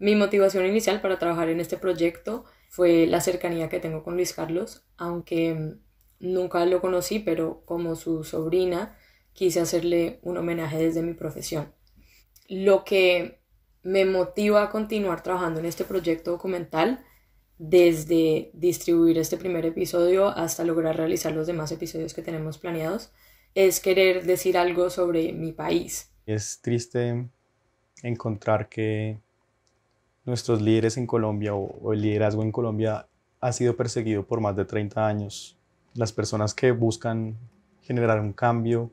Mi motivación inicial para trabajar en este proyecto fue la cercanía que tengo con Luis Carlos, aunque mm, nunca lo conocí, pero como su sobrina quise hacerle un homenaje desde mi profesión. Lo que me motiva a continuar trabajando en este proyecto documental, desde distribuir este primer episodio hasta lograr realizar los demás episodios que tenemos planeados, es querer decir algo sobre mi país. Es triste encontrar que nuestros líderes en Colombia o, el liderazgo en Colombia ha sido perseguido por más de 30 años. Las personas que buscan generar un cambio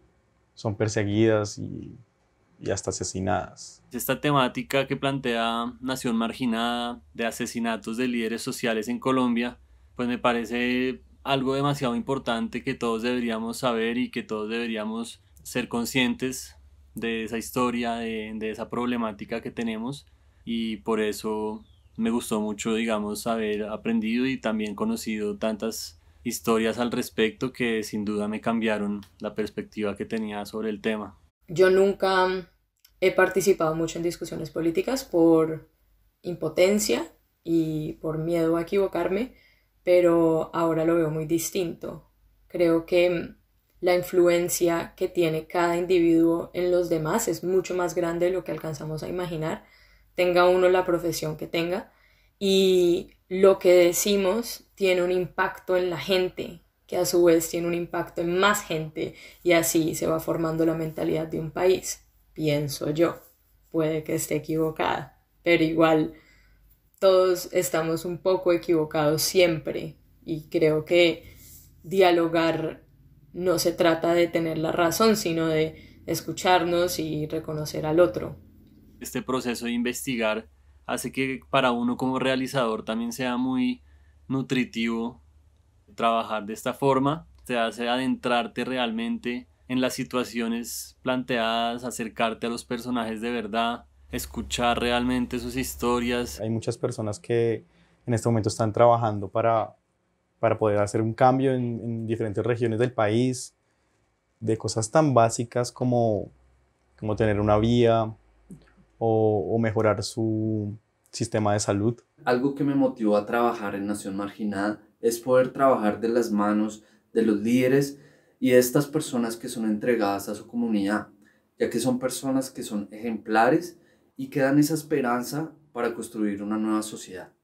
son perseguidas y, hasta asesinadas. Esta temática que plantea Nación Marginada de asesinatos de líderes sociales en Colombia, pues me parece algo demasiado importante que todos deberíamos saber y que todos deberíamos ser conscientes de esa historia, de, de esa problemática que tenemos y por eso me gustó mucho, digamos, haber aprendido y también conocido tantas historias al respecto que sin duda me cambiaron la perspectiva que tenía sobre el tema. Yo nunca he participado mucho en discusiones políticas por impotencia y por miedo a equivocarme, pero ahora lo veo muy distinto. Creo que la influencia que tiene cada individuo en los demás es mucho más grande de lo que alcanzamos a imaginar tenga uno la profesión que tenga. Y lo que decimos tiene un impacto en la gente, que a su vez tiene un impacto en más gente, y así se va formando la mentalidad de un país, pienso yo. Puede que esté equivocada, pero igual todos estamos un poco equivocados siempre, y creo que dialogar no se trata de tener la razón, sino de escucharnos y reconocer al otro este proceso de investigar hace que para uno como realizador también sea muy nutritivo trabajar de esta forma. Te hace adentrarte realmente en las situaciones planteadas, acercarte a los personajes de verdad, escuchar realmente sus historias. Hay muchas personas que en este momento están trabajando para, para poder hacer un cambio en, en diferentes regiones del país, de cosas tan básicas como, como tener una vía, o, mejorar su sistema de salud. Algo que me motivó a trabajar en Nación Marginada es poder trabajar de las manos de los líderes y de estas personas que son entregadas a su comunidad, ya que son personas que son ejemplares y que dan esa esperanza para construir una nueva sociedad.